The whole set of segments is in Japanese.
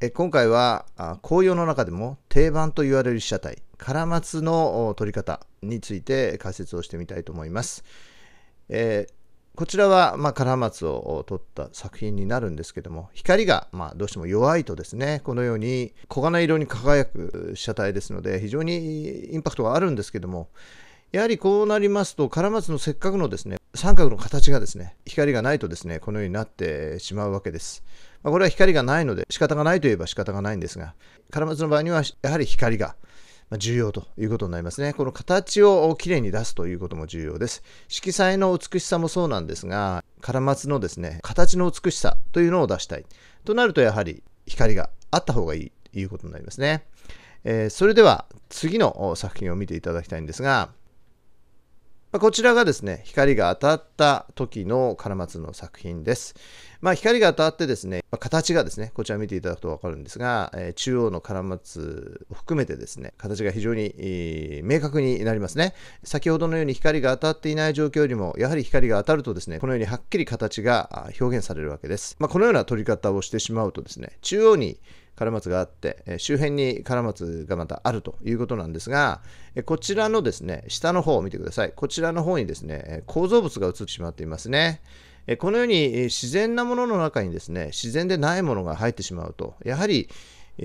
え今回は紅葉の中でも定番と言われる被写体カラマツの取り方について解説をしてみたいと思います。えーこちらは、まあ、カラマツを撮った作品になるんですけども、光が、まあ、どうしても弱いとですね、このように黄金色に輝く被写体ですので、非常にインパクトがあるんですけども、やはりこうなりますと、カラマツのせっかくのですね、三角の形がですね、光がないとですね、このようになってしまうわけです。まあ、これは光がないので、仕方がないといえば仕方がないんですが、カラマツの場合には、やはり光が重要ということになりますね。この形をきれいに出すということも重要です。色彩の美しさもそうなんですが、カラマツのですね、形の美しさというのを出したい。となるとやはり光があった方がいいということになりますね。えー、それでは次の作品を見ていただきたいんですが、まあ、こちらがですね、光が当たった時のカラマツの作品です。まあ、光が当たってですね、まあ、形がですね、こちら見ていただくとわかるんですが、えー、中央のカラマツを含めてですね、形が非常に、えー、明確になりますね。先ほどのように光が当たっていない状況よりも、やはり光が当たるとですね、このようにはっきり形が表現されるわけです。まこのような取り方をしてしまうとですね、中央にカラマツがあって、え周辺にカラマツがまたあるということなんですが、えこちらのですね、下の方を見てください。こちらの方にですね、構造物が映ってしまっていますね。このように自然なものの中にですね、自然でないものが入ってしまうと、やはり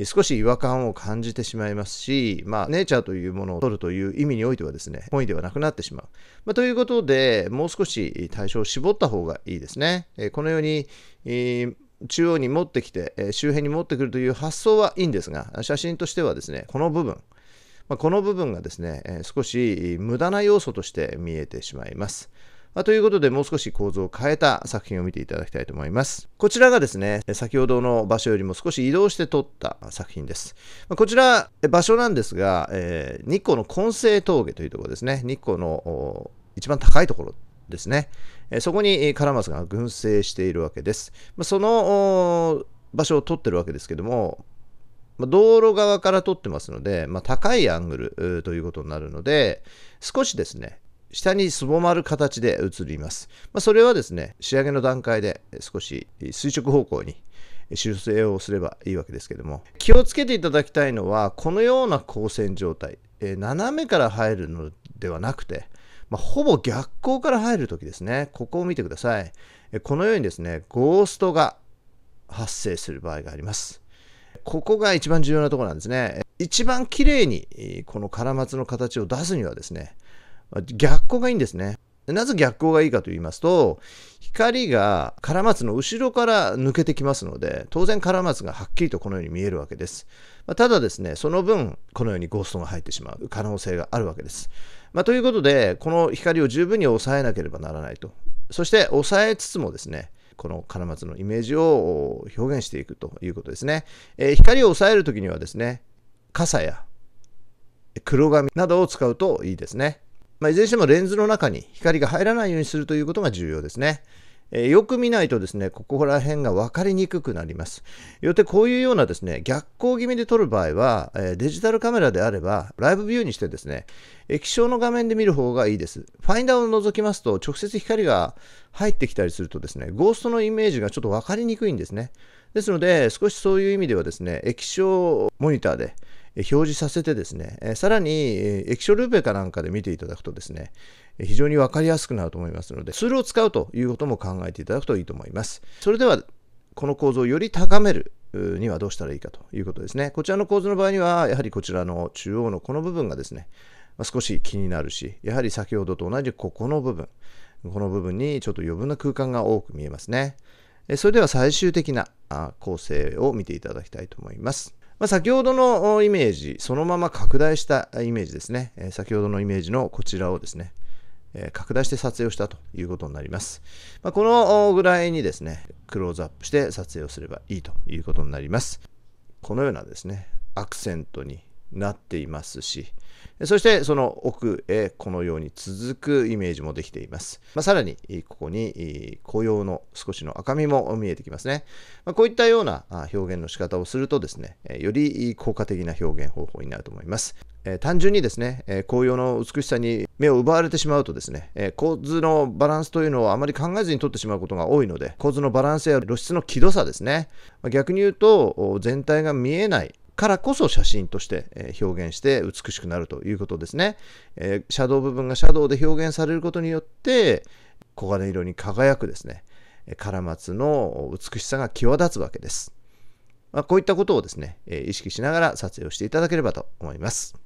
少し違和感を感じてしまいますし、まあ、ネイチャーというものを取るという意味においてはですね、本意ではなくなってしまう。まあ、ということで、もう少し対象を絞った方がいいですね。このように、え中央に持ってきて、え周辺に持ってくるという発想はいいんですが、写真としてはですね、この部分、まこの部分がですね、え少し無駄な要素として見えてしまいます。まということで、もう少し構造を変えた作品を見ていただきたいと思います。こちらがですね、先ほどの場所よりも少し移動して撮った作品です。こちら、場所なんですが、え日光の根性峠というところですね。日光の一番高いところですね。そこにカラマスが群生しているわけです。その場所を取ってるわけですけども、道路側から撮ってますので、まあ、高いアングルということになるので、少しですね、下にすぼまる形で映ります。まあ、それはですね、仕上げの段階で少し垂直方向に修正をすればいいわけですけども、気をつけていただきたいのは、このような光線状態、え斜めから入るのではなくて、まあ、ほぼ逆光から入るときですね。ここを見てください。このようにですね、ゴーストが発生する場合があります。ここが一番重要なところなんですね。一番綺麗にこのカラマツの形を出すにはですね、逆光がいいんですね。なぜ逆光がいいかと言いますと、光がカラマツの後ろから抜けてきますので、当然カラマツがはっきりとこのように見えるわけです。ただですね、その分、このようにゴーストが入ってしまう可能性があるわけです。まあ、ということで、この光を十分に抑えなければならないと。そして抑えつつもですね、この金松のイメージを表現していくということですね。えー、光を抑える時にはですね、傘や黒髪などを使うといいですね。まあ、いずれにしてもレンズの中に光が入らないようにするということが重要ですね。えよく見ないとですね、ここら辺が分かりにくくなります。よってこういうようなですね、逆光気味で撮る場合は、えデジタルカメラであれば、ライブビューにしてですね、液晶の画面で見る方がいいです。ファインダーを覗きますと、直接光が入ってきたりするとですね、ゴーストのイメージがちょっと分かりにくいんですね。ですので、少しそういう意味ではですね、液晶モニターで、表示させてですね、さらに液晶ルーペかなんかで見ていただくとですね、非常に分かりやすくなると思いますので、ツールを使うということも考えていただくといいと思います。それでは、この構造をより高めるにはどうしたらいいかということですね。こちらの構図の場合には、やはりこちらの中央のこの部分がですね、少し気になるし、やはり先ほどと同じここの部分、この部分にちょっと余分な空間が多く見えますね。それでは最終的な構成を見ていただきたいと思います。まあ、先ほどのイメージ、そのまま拡大したイメージですね。え先ほどのイメージのこちらをですね、え拡大して撮影をしたということになります。まあ、このぐらいにですね、クローズアップして撮影をすればいいということになります。このようなですね、アクセントになっていますし、そしてその奥へこのように続くイメージもできています。まあ、さらにここに紅葉の少しの赤みも見えてきますね。まあ、こういったような表現の仕方をするとですね、より効果的な表現方法になると思います。え単純にですね、え紅葉の美しさに目を奪われてしまうとですね、え構図のバランスというのをあまり考えずに取ってしまうことが多いので構図のバランスや露出の気度さですね、ま逆に言うと全体が見えないからこそ写真として表現して美しくなるということですね。えシャドウ部分がシャドウで表現されることによって黄金色に輝くですね、カラマツの美しさが際立つわけです。まあ、こういったことをですね、意識しながら撮影をしていただければと思います。